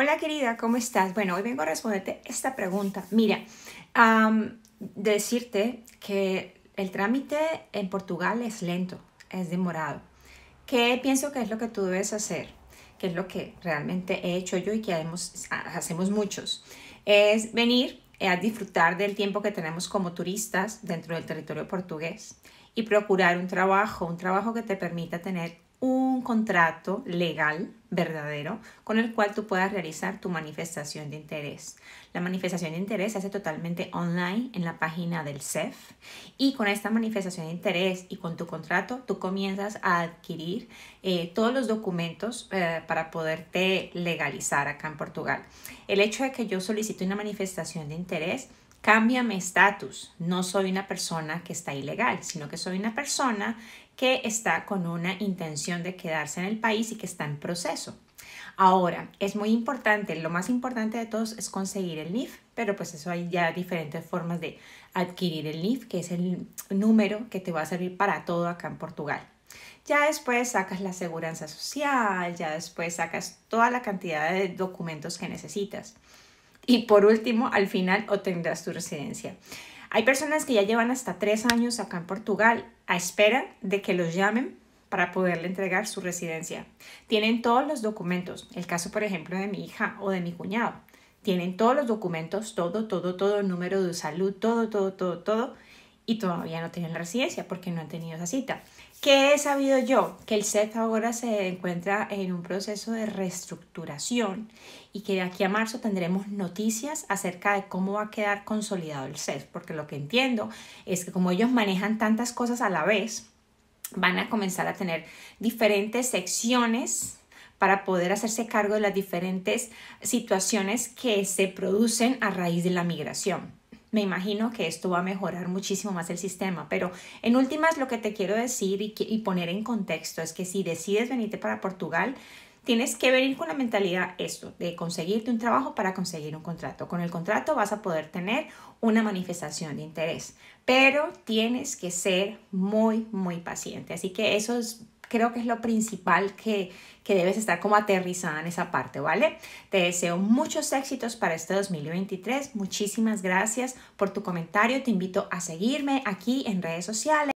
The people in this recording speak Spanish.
Hola querida, ¿cómo estás? Bueno, hoy vengo a responderte esta pregunta. Mira, decirte que el trámite en Portugal es lento, es demorado. ¿Qué pienso que es lo que tú debes hacer? ¿Qué es lo que realmente he hecho yo y que hacemos muchos, es venir a disfrutar del tiempo que tenemos como turistas dentro del territorio portugués y procurar un trabajo, un trabajo que te permita tener un contrato legal verdadero con el cual tú puedas realizar tu manifestación de interés. La manifestación de interés se hace totalmente online en la página del CEF y con esta manifestación de interés y con tu contrato tú comienzas a adquirir eh, todos los documentos eh, para poderte legalizar acá en Portugal. El hecho de que yo solicite una manifestación de interés cambia mi estatus. No soy una persona que está ilegal, sino que soy una persona que está con una intención de quedarse en el país y que está en proceso. Ahora, es muy importante, lo más importante de todos es conseguir el NIF, pero pues eso hay ya diferentes formas de adquirir el NIF, que es el número que te va a servir para todo acá en Portugal. Ya después sacas la seguridad social, ya después sacas toda la cantidad de documentos que necesitas. Y por último, al final obtendrás tu residencia. Hay personas que ya llevan hasta tres años acá en Portugal a espera de que los llamen para poderle entregar su residencia. Tienen todos los documentos, el caso por ejemplo de mi hija o de mi cuñado. Tienen todos los documentos, todo, todo, todo, número de salud, todo, todo, todo, todo, y todavía no tienen residencia porque no han tenido esa cita. ¿Qué he sabido yo? Que el CEF ahora se encuentra en un proceso de reestructuración y que de aquí a marzo tendremos noticias acerca de cómo va a quedar consolidado el CEF, porque lo que entiendo es que como ellos manejan tantas cosas a la vez, van a comenzar a tener diferentes secciones para poder hacerse cargo de las diferentes situaciones que se producen a raíz de la migración me imagino que esto va a mejorar muchísimo más el sistema. Pero en últimas, lo que te quiero decir y, poner en contexto es que si decides venirte para Portugal, tienes que venir con la mentalidad esto, de conseguirte un trabajo para conseguir un contrato. Con el contrato vas a poder tener una manifestación de interés, pero tienes que ser muy, muy paciente. Así que eso es creo que es lo principal que, que debes estar como aterrizada en esa parte, ¿vale? Te deseo muchos éxitos para este 2023. Muchísimas gracias por tu comentario. Te invito a seguirme aquí en redes sociales